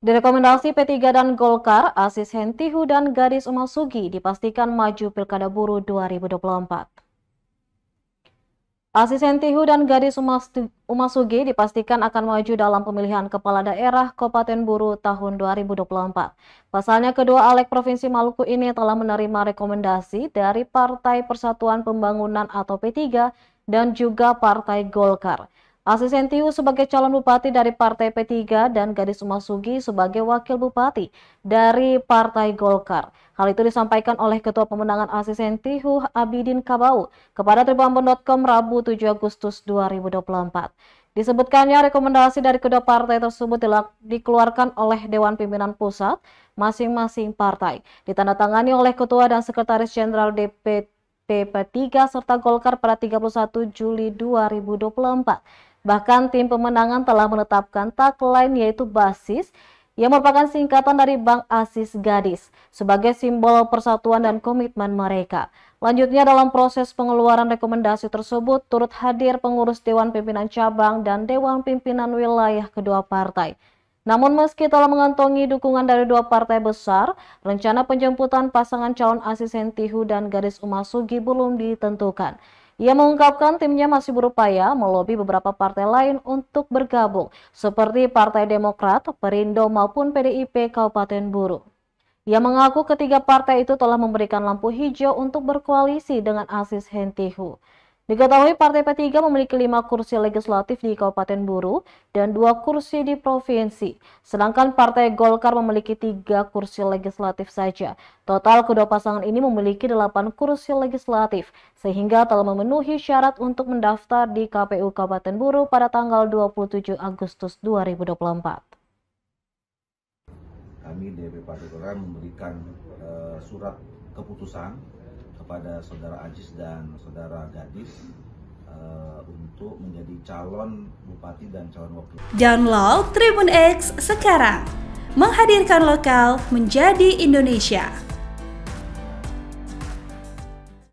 Direkomendasi P3 dan Golkar, Asis Hentihu dan Gadis Umasugi dipastikan maju Pilkada Buru 2024. Asis Hentihu dan Gadis Umasugi dipastikan akan maju dalam pemilihan Kepala Daerah Kabupaten Buru tahun 2024. Pasalnya kedua alek Provinsi Maluku ini telah menerima rekomendasi dari Partai Persatuan Pembangunan atau P3 dan juga Partai Golkar. Asisten Tiu sebagai calon bupati dari Partai P3 dan Gadis Umasugi sebagai wakil bupati dari Partai Golkar. Hal itu disampaikan oleh Ketua Pemenangan Asisten Tiu Abidin Kabau kepada Tribambon.com Rabu 7 Agustus 2024. Disebutkannya rekomendasi dari kedua partai tersebut dikeluarkan oleh Dewan Pimpinan Pusat masing-masing partai. Ditandatangani oleh Ketua dan Sekretaris Jenderal DPP P3 serta Golkar pada 31 Juli 2024. Bahkan tim pemenangan telah menetapkan tagline yaitu basis yang merupakan singkatan dari Bank Asis Gadis sebagai simbol persatuan dan komitmen mereka. Lanjutnya dalam proses pengeluaran rekomendasi tersebut turut hadir pengurus Dewan Pimpinan Cabang dan Dewan Pimpinan Wilayah kedua partai. Namun meski telah mengantongi dukungan dari dua partai besar, rencana penjemputan pasangan calon Asis Sentihu dan Gadis Umasugi belum ditentukan. Ia mengungkapkan timnya masih berupaya melobi beberapa partai lain untuk bergabung, seperti Partai Demokrat, Perindo maupun PDIP Kabupaten Buru. Ia mengaku ketiga partai itu telah memberikan lampu hijau untuk berkoalisi dengan Asis Hentihu. Diketahui Partai P3 memiliki lima kursi legislatif di Kabupaten Buru dan dua kursi di provinsi. Sedangkan Partai Golkar memiliki tiga kursi legislatif saja. Total kedua pasangan ini memiliki delapan kursi legislatif, sehingga telah memenuhi syarat untuk mendaftar di KPU Kabupaten Buru pada tanggal 27 Agustus 2024. Kami DP Partai Golkar memberikan uh, surat keputusan kepada saudara Ajis dan saudara Gadis uh, untuk menjadi calon bupati dan calon wakil. Download Tribun X sekarang, menghadirkan lokal menjadi Indonesia.